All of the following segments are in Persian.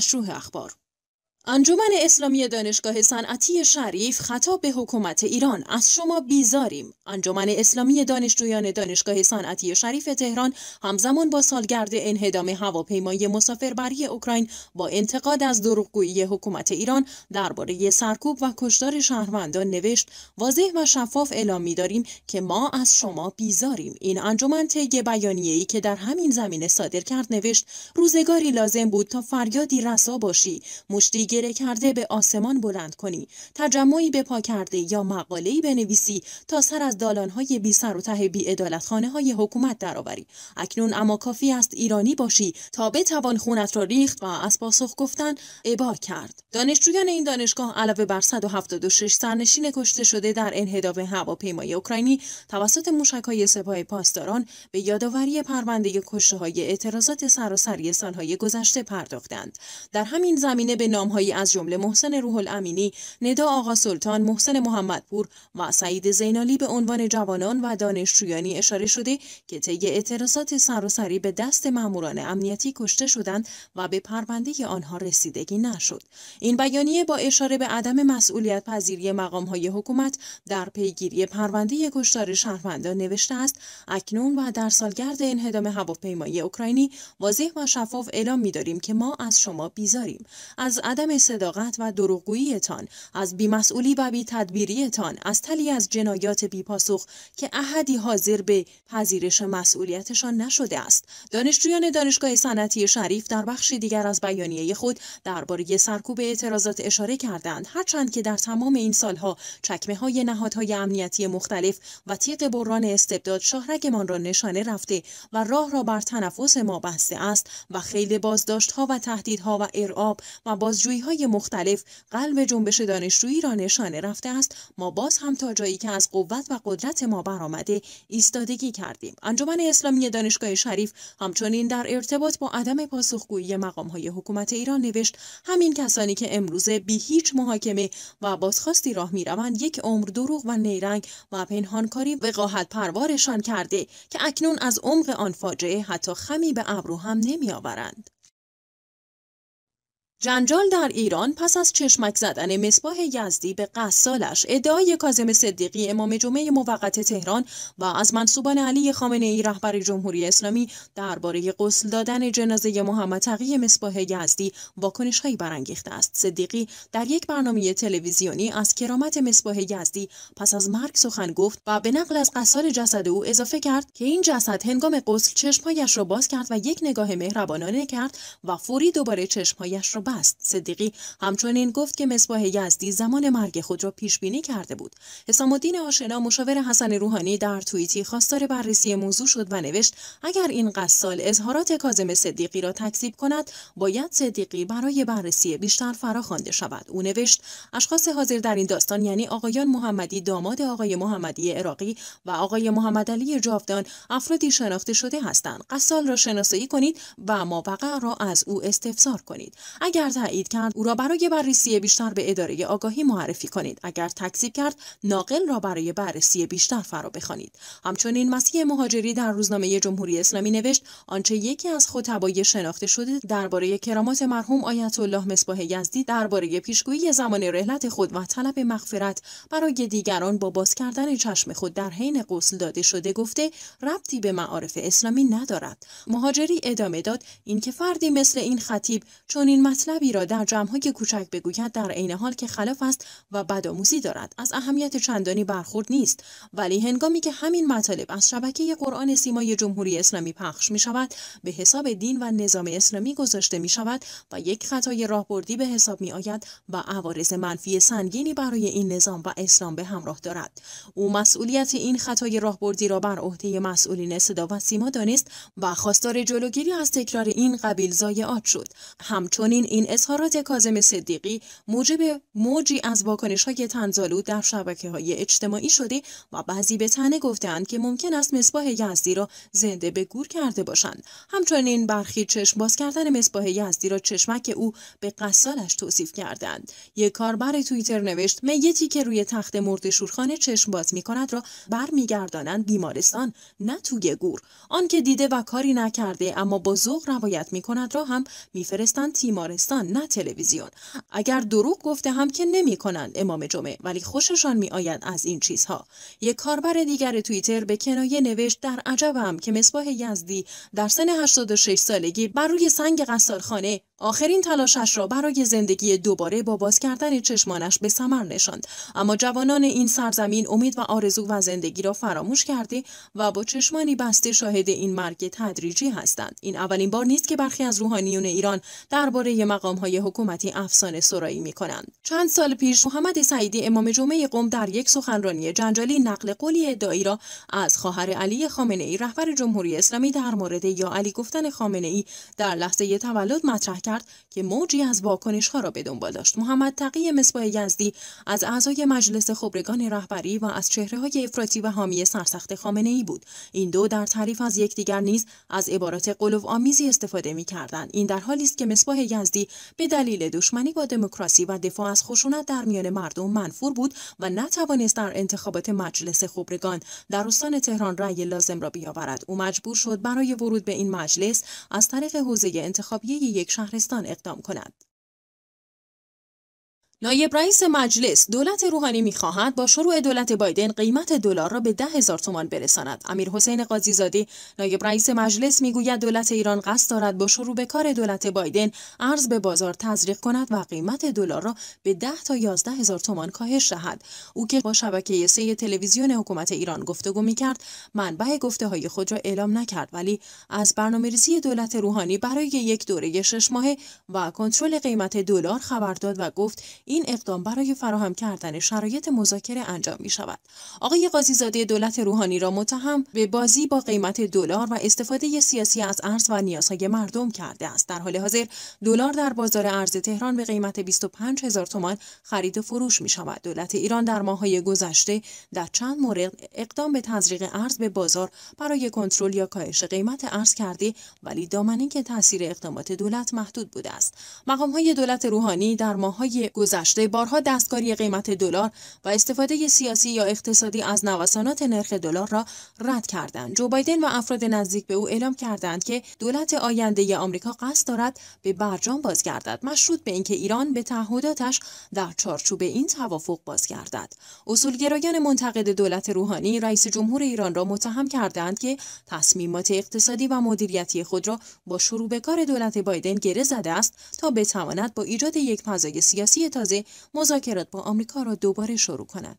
مشروح اخبار انجمن اسلامی دانشگاه صنعتی شریف خطاب به حکومت ایران از شما بیزاریم انجمن اسلامی دانشجویان دانشگاه صنعتی شریف تهران همزمان با سالگرد انهدام هواپیمای مسافربری اوکراین با انتقاد از دروغگویی حکومت ایران درباره سرکوب و کشدار شهروندان نوشت واضح و شفاف اعلام می‌داریم که ما از شما بیزاریم این انجمن طی بیانیه‌ای که در همین زمینه صادر کرد نوشت روزگاری لازم بود تا فریادی رسا باشی مشتی گره کرده به آسمان بلند کنی تجمعی به پا کرده یا مقاله‌ای بنویسی تا سر از دالانهای بی سر و ته بی ادالت های حکومت درآوری اکنون اما کافی است ایرانی باشی تا بتوان خونت را ریخت و از پاسخ گفتن ابا کرد دانشجویان این دانشگاه علاوه بر 176 سرنشین کشته شده در انهدام هواپیمای اوکراینی توسط های سپاه پاسداران به یادآوری پرونده کشته های اعتراضات سراسری سالهای گذشته پرداختند در همین زمینه به نامهای از جمله محسن روح الامینی، ندا آقا سلطان، محسن محمدپور و سعید زینالی به عنوان جوانان و دانشجویانی اشاره شده که طی اعتراضات سراسری به دست ماموران امنیتی کشته شدند و به پرونده آنها رسیدگی نشد. این بیانیه با اشاره به عدم مسئولیت پذیری مقام های حکومت در پیگیری پرونده کشتار شهروندان نوشته است اکنون و در سالگرد انهدام هواپیمایی اوکراینی واضح و شفاف اعلام می‌داریم که ما از شما بیزاریم از عدم صداقت و دروغگوییتان از بیمسئولی و بی تدبیریتان از تلی از جنایات بیپاسخ که احدی حاضر به پذیرش مسئولیتشان نشده است دانشجویان دانشگاه صنعتی شریف در بخشی دیگر از بیانیه خود درباره سرکوب اعتراضات اشاره کردند هرچند که در تمام این سالها چکمه های نهادهای امنیتی مختلف و تیغ بران استبداد شاهرگمان را نشانه رفته و راه را بر تنفس ما بسته است و خیلی بازداشت و تهدیدها و ارعاب و های مختلف قلب جنبش دانشجویی را نشانه رفته است ما باز هم تا جایی که از قوت و قدرت ما برآمده ایستادگی کردیم انجمن اسلامی دانشگاه شریف همچنین در ارتباط با عدم پاسخگویی مقام های حکومت ایران نوشت همین کسانی که امروزه بی هیچ محاکمه و بازخواستی راه میروند یک عمر دروغ و نیرنگ و پنهانکاری وقاحت پروارشان کرده که اکنون از عمق آن فاجعه حتی خمی به ابرو هم نمیآورند جنجال در ایران پس از چشمک زدن مصباح یزدی به قصالش ادعای کازم صدیقی امام جمعه موقت تهران و از منصوبان علی خامنه ای رهبر جمهوری اسلامی درباره قسل دادن جنازه محمد تقی مصباح یزدی واکنش هایی برانگیخته است صدیقی در یک برنامه تلویزیونی از کرامت مصباح یزدی پس از مرگ سخن گفت و به نقل از قصال جسد او اضافه کرد که این جسد هنگام غسل چشمهایش را باز کرد و یک نگاه مهربانانه کرد و فوری دوباره چشمهایش را تجربه صدیقی همچنین گفت که مصباح یزدی زمان مرگ خود را پیش بینی کرده بود حسام الدین آشنا مشاور حسن روحانی در توییتی خواستار بررسی موضوع شد و نوشت اگر این قصال اظهارات کاظم صدیقی را تکذیب کند باید صدیقی برای بررسی بیشتر فراخوانده شود او نوشت اشخاص حاضر در این داستان یعنی آقایان محمدی داماد آقای محمدی عراقی و آقای محمد علی جاودان افرادی شناخته شده هستند قصال را شناسایی کنید و ماوقع را از او استفسار کنید اگر اگر تایید کرد او را برای بررسی بیشتر به اداره آگاهی معرفی کنید اگر تکذیب کرد ناقل را برای بررسی بیشتر فرا بخوانید همچنین مسیح مهاجری در روزنامه جمهوری اسلامی نوشت آنچه یکی از خطبای شناخته شده درباره کرامات مرحوم آیت الله مصباح یزدی درباره پیشگویی زمان رحلت خود و طلب مغفرت برای دیگران با باز کردن چشم خود در حین غسل داده شده گفته ربطی به معارف اسلامی ندارد مهاجری ادامه داد اینکه فردی مثل این خطیب چون این مطلبی را در جمعهای کوچک بگوید در عین حال که خلاف است و بدآموزی دارد از اهمیت چندانی برخورد نیست ولی هنگامی که همین مطالب از شبکه قرآن سیمای جمهوری اسلامی پخش می شود به حساب دین و نظام اسلامی گذاشته می شود و یک خطای راهبردی به حساب می آید و عوارض منفی سنگینی برای این نظام و اسلام به همراه دارد او مسئولیت این خطای راهبردی را بر عهده مسئولین صدا و سیما دانست و خواستار جلوگیری از تکرار این قبیل زایعات شد همچنین این اظهارات کازم صدیقی موجب موجی از واکنش های تنزالو در شبکه های اجتماعی شده و بعضی به تنه گفتند که ممکن است مصباح یزدی را زنده به گور کرده باشند همچنین برخی چشم باز کردن مصباح یزدی را چشمک او به قصالش توصیف کردند یک کاربر توییتر نوشت میتی که روی تخت مرد شورخانه چشم باز می کند را برمیگردانند بیمارستان نه توی گور آن که دیده و کاری نکرده اما با روایت می کند را هم میفرستند تیمارستان نه تلویزیون اگر دروغ گفته هم که نمی کنند امام جمعه ولی خوششان می از این چیزها یک کاربر دیگر توییتر به کنایه نوشت در عجبم که مصباح یزدی در سن 86 سالگی بر روی سنگ قصرخانه آخرین تلاشش را برای زندگی دوباره با باز کردن چشمانش به سمر نشاند اما جوانان این سرزمین امید و آرزو و زندگی را فراموش کرده و با چشمانی بسته شاهد این مرگ تدریجی هستند این اولین بار نیست که برخی از روحانیون ایران درباره های حکومتی افسانه سرایی می کنند چند سال پیش محمد سعیدی امام جمعه قم در یک سخنرانی جنجالی نقل قولی ادعایی را از خواهر علی خامنه ای رهبر جمهوری اسلامی در مورد یا علی گفتن خامنه ای در لحظه تولد مطرح که موجی از واکنش ها را به دنبال داشت محمد تقی مصباح یزدی از اعضای مجلس خبرگان رهبری و از چهره های افراطی و حامی سرسخت خامنه ای بود این دو در تعریف از یکدیگر نیز از عبارات قلوب آمیزی استفاده می کردند این در حالی است که مصباح یزدی به دلیل دشمنی با دموکراسی و دفاع از خشونت در میان مردم منفور بود و نتوانست در انتخابات مجلس خبرگان در استان تهران رأی لازم را بیاورد او مجبور شد برای ورود به این مجلس از طریق حوزه انتخابیه یک شهر شهرستان اقدام کند. نایب رئیس مجلس دولت روحانی میخواهد با شروع دولت بایدن قیمت دلار را به ده هزار تومان برساند امیر حسین قاضی زاده نایب رئیس مجلس میگوید دولت ایران قصد دارد با شروع به کار دولت بایدن ارز به بازار تزریق کند و قیمت دلار را به ده تا یازده هزار تومان کاهش دهد او که با شبکه سه تلویزیون حکومت ایران گفتگو میکرد منبع گفته های خود را اعلام نکرد ولی از برنامهریزی دولت روحانی برای یک دوره شش ماهه و کنترل قیمت دلار خبر داد و گفت این اقدام برای فراهم کردن شرایط مذاکره انجام می شود. آقای زاده دولت روحانی را متهم به بازی با قیمت دلار و استفاده سیاسی از ارز و نیازهای مردم کرده است. در حال حاضر دلار در بازار ارز تهران به قیمت 25 هزار تومان خرید و فروش می شود. دولت ایران در های گذشته در چند مورد اقدام به تزریق ارز به بازار برای کنترل یا کاهش قیمت ارز کرده ولی دامنه که تاثیر اقدامات دولت محدود بوده است. مقام های دولت روحانی در ماههای گذشته گذشته بارها دستکاری قیمت دلار و استفاده سیاسی یا اقتصادی از نوسانات نرخ دلار را رد کردند. جو بایدن و افراد نزدیک به او اعلام کردند که دولت آینده آمریکا قصد دارد به برجام بازگردد مشروط به اینکه ایران به تعهداتش در چارچوب این توافق بازگردد. اصولگرایان منتقد دولت روحانی رئیس جمهور ایران را متهم کردند که تصمیمات اقتصادی و مدیریتی خود را با شروع به کار دولت بایدن گره زده است تا بتواند با ایجاد یک فضای سیاسی تازه مذاکرات با آمریکا را دوباره شروع کند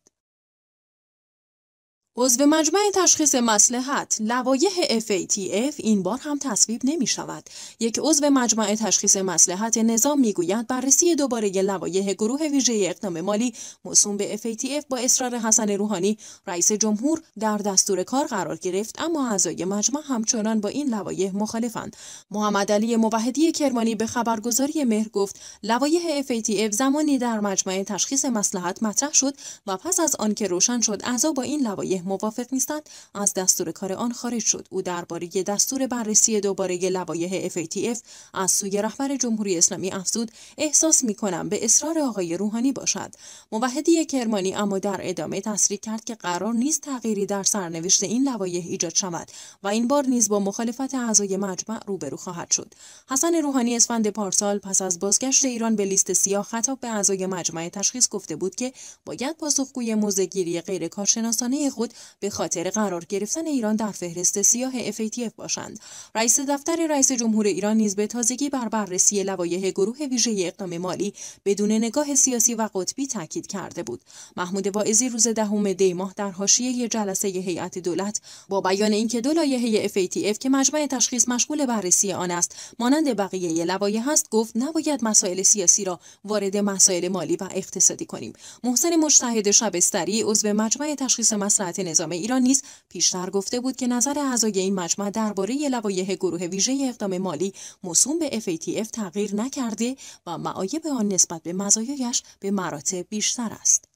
عضو مجمع تشخیص مسلحت لوایح FATF این بار هم تصویب نمی شود. یک عضو مجمع تشخیص مسلحت نظام می گوید بررسی دوباره لوایح گروه ویژه اقدام مالی موسوم به FATF با اصرار حسن روحانی رئیس جمهور در دستور کار قرار گرفت اما اعضای مجمع همچنان با این لوایح مخالفند. محمد علی موحدی کرمانی به خبرگزاری مهر گفت لوایح FATF زمانی در مجمع تشخیص مسلحت مطرح شد و پس از آنکه روشن شد اعضا با این لوایح موافق نیستند از دستور کار آن خارج شد او درباره دستور بررسی دوباره لوایح FATF از سوی رهبر جمهوری اسلامی افزود احساس می کنم به اصرار آقای روحانی باشد موحدی کرمانی اما در ادامه تصریح کرد که قرار نیست تغییری در سرنوشت این لوایح ایجاد شود و این بار نیز با مخالفت اعضای مجمع روبرو خواهد شد حسن روحانی اسفند پارسال پس از بازگشت ایران به لیست سیاه خطاب به اعضای مجمع تشخیص گفته بود که باید پاسخگوی موزگیری غیر کارشناسانه خود به خاطر قرار گرفتن ایران در فهرست سیاه FATF باشند رئیس دفتر رئیس جمهور ایران نیز به تازگی بر بررسی لوایح گروه ویژه اقدام مالی بدون نگاه سیاسی و قطبی تاکید کرده بود محمود واعظی روز دهم دی ماه در حاشیه جلسه هیئت دولت با بیان اینکه دو لایحه FATF که مجمع تشخیص مشغول بررسی آن است مانند بقیه لوایح است گفت نباید مسائل سیاسی را وارد مسائل مالی و اقتصادی کنیم محسن مجتهد شبستری عضو مجمع تشخیص مسلحت نظام ایران نیز پیشتر گفته بود که نظر اعضای این مجمع درباره لوایح گروه ویژه اقدام مالی موسوم به FATF تغییر نکرده و معایب آن نسبت به مزایایش به مراتب بیشتر است.